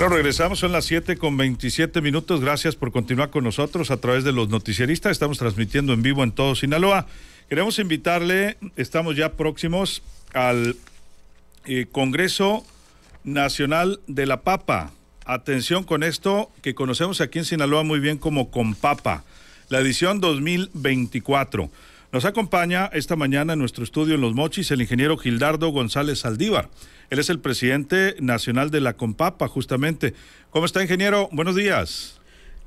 Bueno, regresamos, son las siete con 27 minutos. Gracias por continuar con nosotros a través de los noticieristas. Estamos transmitiendo en vivo en todo Sinaloa. Queremos invitarle, estamos ya próximos al eh, Congreso Nacional de la Papa. Atención con esto que conocemos aquí en Sinaloa muy bien como Compapa, la edición 2024. Nos acompaña esta mañana en nuestro estudio en Los Mochis el ingeniero Gildardo González Saldívar. Él es el presidente nacional de la Compapa, justamente. ¿Cómo está, ingeniero? Buenos días.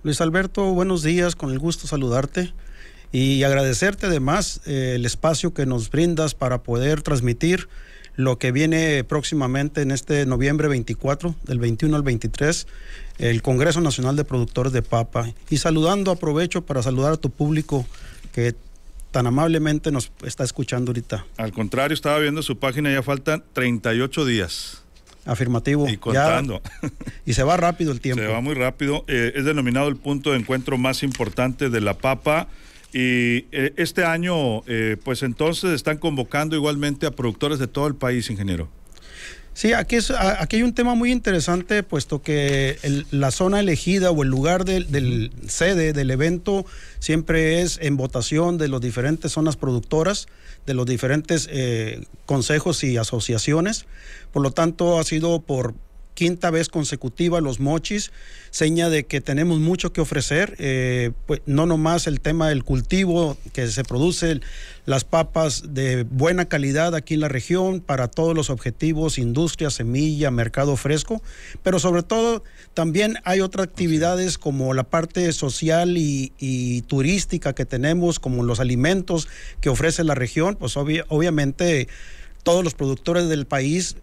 Luis Alberto, buenos días. Con el gusto saludarte y agradecerte además eh, el espacio que nos brindas para poder transmitir lo que viene próximamente en este noviembre 24, del 21 al 23, el Congreso Nacional de Productores de Papa. Y saludando, aprovecho para saludar a tu público que tan amablemente nos está escuchando ahorita. Al contrario, estaba viendo su página, ya faltan 38 días. Afirmativo. Y contando. y se va rápido el tiempo. Se va muy rápido. Eh, es denominado el punto de encuentro más importante de la papa. Y eh, este año, eh, pues entonces están convocando igualmente a productores de todo el país, ingeniero. Sí, aquí, es, hay un tema muy interesante, puesto que la zona elegida o el lugar del, sede del evento siempre es en votación de las diferentes zonas productoras, de los diferentes eh, consejos y asociaciones. Por lo tanto, ha sido por quinta vez consecutiva los mochis, seña de que tenemos mucho que ofrecer, eh, pues, no nomás el tema del cultivo, que se producen las papas de buena calidad aquí en la región para todos los objetivos, industria, semilla, mercado fresco, pero sobre todo también hay otras actividades como la parte social y, turística que tenemos, como los alimentos que ofrece la región, pues obviamente todos los productores del país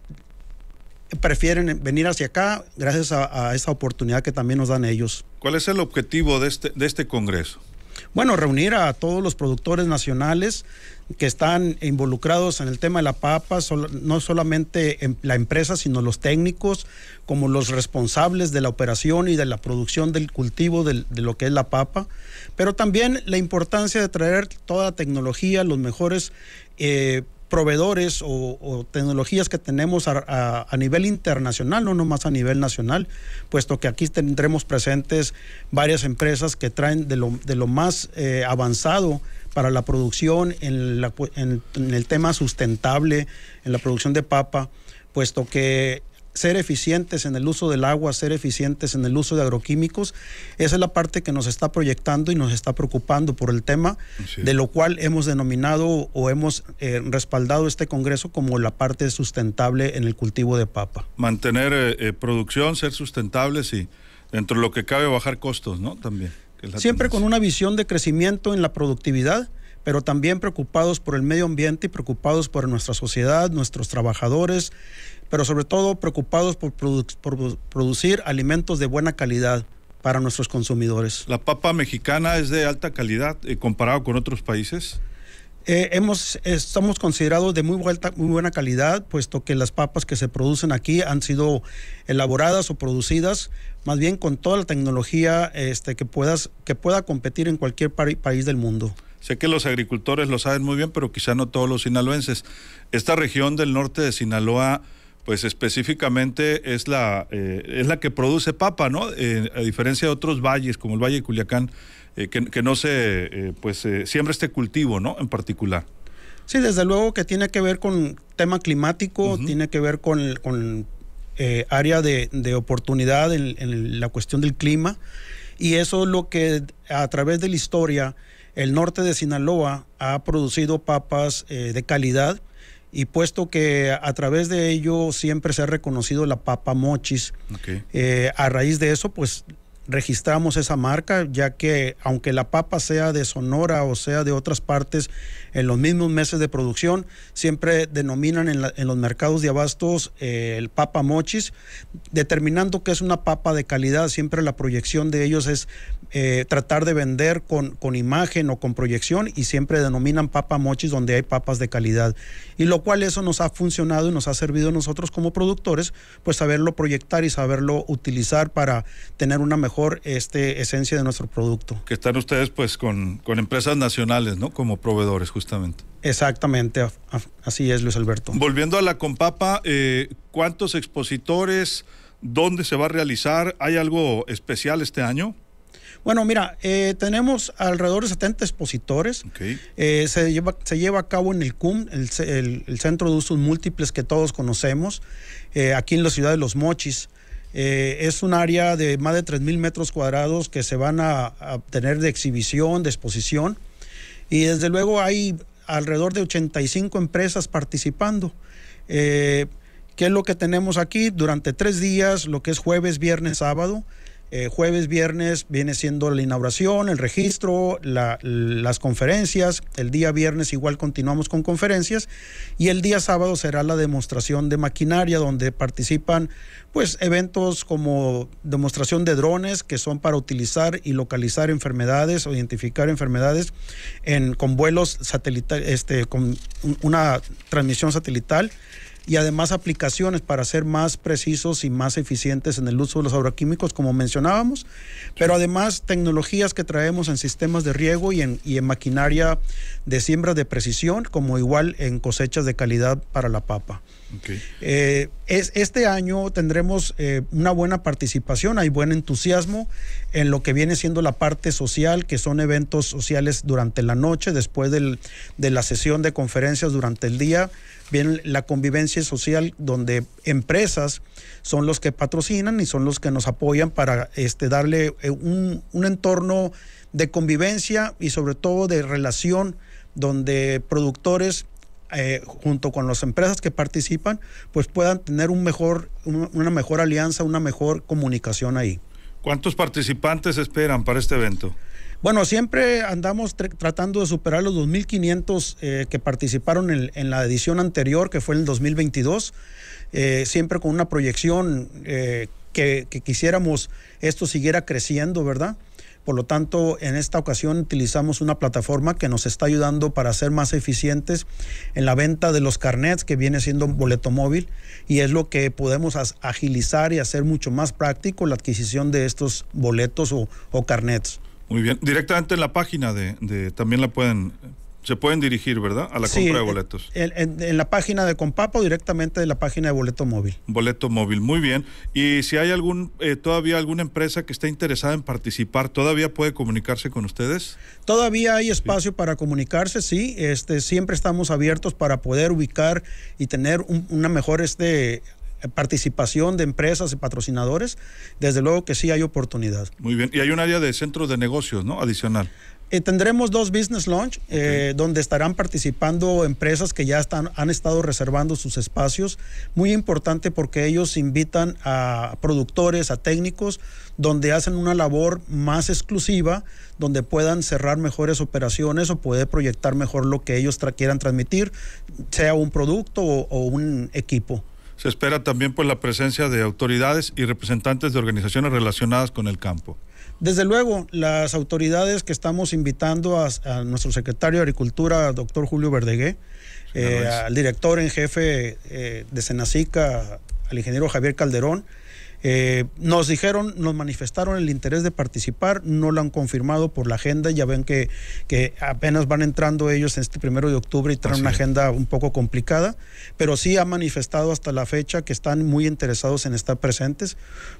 prefieren venir hacia acá gracias a, esta esa oportunidad que también nos dan ellos. ¿Cuál es el objetivo de este, de este Congreso? Bueno, reunir a todos los productores nacionales que están involucrados en el tema de la papa, no solamente la empresa, sino los técnicos, como los responsables de la operación y de la producción del cultivo de lo que es la papa, pero también la importancia de traer toda la tecnología, los mejores eh, proveedores o, tecnologías que tenemos a, nivel internacional, no nomás a nivel nacional, puesto que aquí tendremos presentes varias empresas que traen de lo, de lo más eh, avanzado para la producción en, la, en el tema sustentable, en la producción de papa, puesto que ser eficientes en el uso del agua, ser eficientes en el uso de agroquímicos. Esa es la parte que nos está proyectando y nos está preocupando por el tema, de lo cual hemos denominado o hemos eh, respaldado este Congreso como la parte sustentable en el cultivo de papa. Mantener eh, eh, producción, ser sustentables y dentro de lo que cabe bajar costos, ¿no? También. Siempre con una visión de crecimiento en la productividad pero también preocupados por el medio ambiente y preocupados por nuestra sociedad, nuestros trabajadores, pero sobre todo preocupados por, producir alimentos de buena calidad para nuestros consumidores. ¿La papa mexicana es de alta calidad eh, comparado con otros países? Eh, hemos, estamos considerados de muy, muy buena calidad, puesto que las papas que se producen aquí han sido elaboradas o producidas más bien con toda la tecnología este, que, puedas, que pueda competir en cualquier país del mundo. Sé que los agricultores lo saben muy bien, pero quizá no todos los sinaloenses. Esta región del norte de Sinaloa pues específicamente es la, eh, es la que produce papa, ¿no? Eh, a diferencia de otros valles, como el Valle de Culiacán, eh, que, no se, pues, siembra este cultivo, ¿no? En particular. Sí, desde luego que tiene que ver con tema climático, tiene que ver con, área de, oportunidad en, la cuestión del clima. Y eso es lo que a través de la historia el norte de Sinaloa ha producido papas de calidad y puesto que a través de ello siempre se ha reconocido la papa mochis, eh, a raíz de eso, pues registramos esa marca, ya que aunque la papa sea de Sonora o sea de otras partes, en los mismos meses de producción, siempre denominan en, los mercados de abastos eh, el papa mochis, determinando que es una papa de calidad. Siempre la proyección de ellos es eh, tratar de vender con, con imagen o con proyección y siempre denominan papa mochis donde hay papas de calidad. Y lo cual eso nos ha funcionado y nos ha servido a nosotros como productores, pues saberlo proyectar y saberlo utilizar para tener una mejor por este esencia de nuestro producto. Que están ustedes pues con, empresas nacionales, ¿no? Como proveedores justamente. Exactamente, así es Luis Alberto. Volviendo a la compapa, eh, ¿cuántos expositores? ¿Dónde se va a realizar? ¿Hay algo especial este año? Bueno, mira, eh, tenemos alrededor de 70 expositores. Eh, se, lleva, se lleva a cabo en el CUM, el, Centro de Usos Múltiples que todos conocemos, aquí en la ciudad de Los Mochis. Eh, es un área de más de 3.000 metros cuadrados que se van a, a, tener de exhibición, de exposición. Y desde luego hay alrededor de 85 empresas participando. Eh, ¿Qué es lo que tenemos aquí? Durante tres días, lo que es jueves, viernes, sábado, eh, jueves, viernes viene siendo la inauguración, el registro, las conferencias. El día viernes igual continuamos con conferencias y el día sábado será la demostración de maquinaria donde participan pues eventos como demostración de drones que son para utilizar y localizar enfermedades o identificar enfermedades en, con vuelos satelitales, este, con una transmisión satelital y además aplicaciones para ser más precisos y más eficientes en el uso de los agroquímicos, como mencionábamos, pero además tecnologías que traemos en sistemas de riego y en, en maquinaria de siembra de precisión, como igual en cosechas de calidad para la papa. Eh, es, este año tendremos eh, una buena participación, hay buen entusiasmo en lo que viene siendo la parte social, que son eventos sociales durante la noche, después de la sesión de conferencias durante el día, bien la convivencia social donde empresas son los que patrocinan y son los que nos apoyan para este, darle eh, un, entorno de convivencia y sobre todo de relación donde productores eh, junto con las empresas que participan, pues puedan tener un mejor, una mejor alianza, una mejor comunicación ahí. ¿Cuántos participantes esperan para este evento? Bueno, siempre andamos tratando de superar los 2.500 eh, que participaron en, la edición anterior, que fue en el 2022, eh, siempre con una proyección eh, que, quisiéramos esto siguiera creciendo, ¿verdad? Por lo tanto, en esta ocasión utilizamos una plataforma que nos está ayudando para ser más eficientes en la venta de los carnets, que viene siendo un boleto móvil, y es lo que podemos agilizar y hacer mucho más práctico la adquisición de estos boletos o carnets. Muy bien. Directamente en la página de, también la pueden se pueden dirigir, ¿verdad? A la compra de eh, boletos. En, en, la página de Compapo, directamente de la página de Boleto Móvil. Boleto Móvil, muy bien. Y si hay algún eh, todavía alguna empresa que esté interesada en participar, ¿todavía puede comunicarse con ustedes? Todavía hay espacio para comunicarse, sí. Este, siempre estamos abiertos para poder ubicar y tener una mejor este, eh, participación de empresas y patrocinadores, desde luego que sí hay oportunidad. Muy bien, y hay un área de centros de negocios, ¿no? Adicional. Eh, tendremos dos business launch eh, donde estarán participando empresas que ya están, han estado reservando sus espacios. Muy importante porque ellos invitan a productores, a técnicos, donde hacen una labor más exclusiva, donde puedan cerrar mejores operaciones o poder proyectar mejor lo que ellos quieran transmitir, sea un producto o un equipo. Se espera también pues la presencia de autoridades y representantes de organizaciones relacionadas con el campo. Desde luego, las autoridades que estamos invitando a, nuestro secretario de Agricultura, doctor Julio Verdegué, eh, al director en jefe eh, de Senacica, al ingeniero Javier Calderón, eh, nos dijeron, nos manifestaron el interés de participar, no lo han confirmado por la agenda, ya ven que, que apenas van entrando ellos en este primero de octubre y traen una agenda un poco complicada, pero sí han manifestado hasta la fecha que están muy interesados en estar presentes.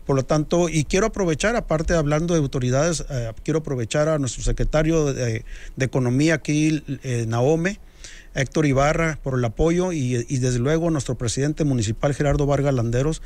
Por lo tanto, y quiero aprovechar, aparte hablando de autoridades, eh, quiero aprovechar a nuestro secretario de, Economía aquí, eh, Naome, Héctor Ibarra por el apoyo y, desde luego nuestro presidente municipal Gerardo Vargas Landeros,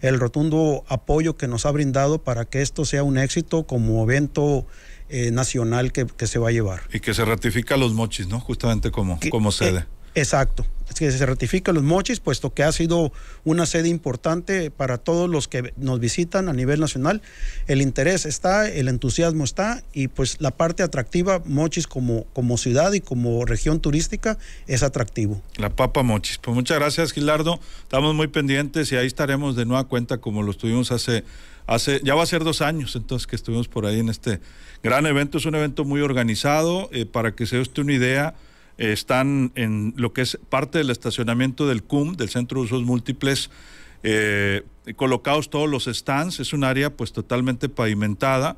el rotundo apoyo que nos ha brindado para que esto sea un éxito como evento eh, nacional que, se va a llevar. Y que se ratifica los mochis, ¿no? Justamente como, como eh, sede. Exacto. Es que se ratifica los mochis, puesto que ha sido una sede importante para todos los que nos visitan a nivel nacional. El interés está, el entusiasmo está y pues la parte atractiva, mochis como, como ciudad y como región turística, es atractivo. La papa mochis. Pues muchas gracias, Gilardo. Estamos muy pendientes y ahí estaremos de nueva cuenta como lo estuvimos hace... Hace, ya va a ser dos años entonces que estuvimos por ahí en este gran evento. Es un evento muy organizado, eh, para que se dé usted una idea, están en lo que es parte del estacionamiento del CUM, del Centro de Usos Múltiples, eh, colocados todos los stands, es un área pues totalmente pavimentada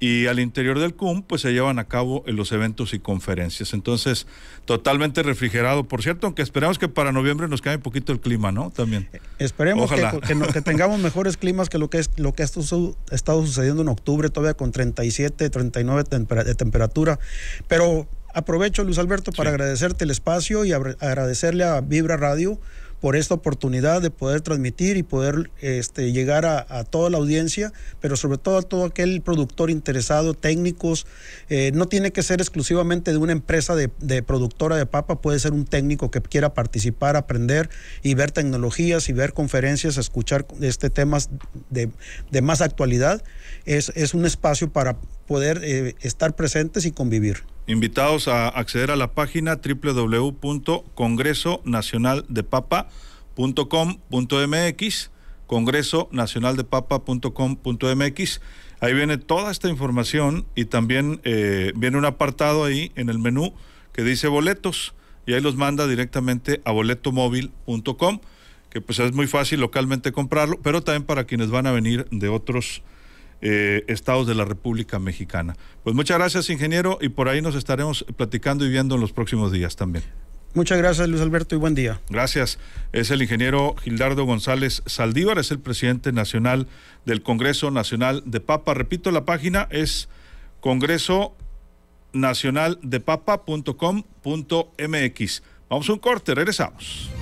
y al interior del CUM pues se llevan a cabo eh, los eventos y conferencias. Entonces, totalmente refrigerado, por cierto, aunque esperamos que para noviembre nos cambie un poquito el clima, ¿no? También. Eh, esperemos Que, tengamos mejores climas que lo que es lo que ha estado sucediendo en octubre, todavía con 37, 39 de temperatura, pero aprovecho, Luis Alberto, para agradecerte el espacio y agradecerle a Vibra Radio por esta oportunidad de poder transmitir y poder este, llegar a, toda la audiencia, pero sobre todo a todo aquel productor interesado, técnicos. Eh, no tiene que ser exclusivamente de una empresa de, productora de papa, puede ser un técnico que quiera participar, aprender y ver tecnologías y ver conferencias, escuchar este temas de, más actualidad. Es, un espacio para poder eh, estar presentes y convivir. Invitados a acceder a la página www.congresonacionaldepapa.com.mx, congresonacionaldepapa.com.mx. Ahí viene toda esta información y también eh, viene un apartado ahí en el menú que dice boletos y ahí los manda directamente a boletomóvil.com, que pues es muy fácil localmente comprarlo, pero también para quienes van a venir de otros eh, estados de la República Mexicana. Pues muchas gracias, ingeniero, y por ahí nos estaremos platicando y viendo en los próximos días también. Muchas gracias, Luis Alberto, y buen día. Gracias. Es el ingeniero Gildardo González Saldívar, es el presidente nacional del Congreso Nacional de Papa. Repito, la página es Congreso Nacional Vamos a un corte, regresamos.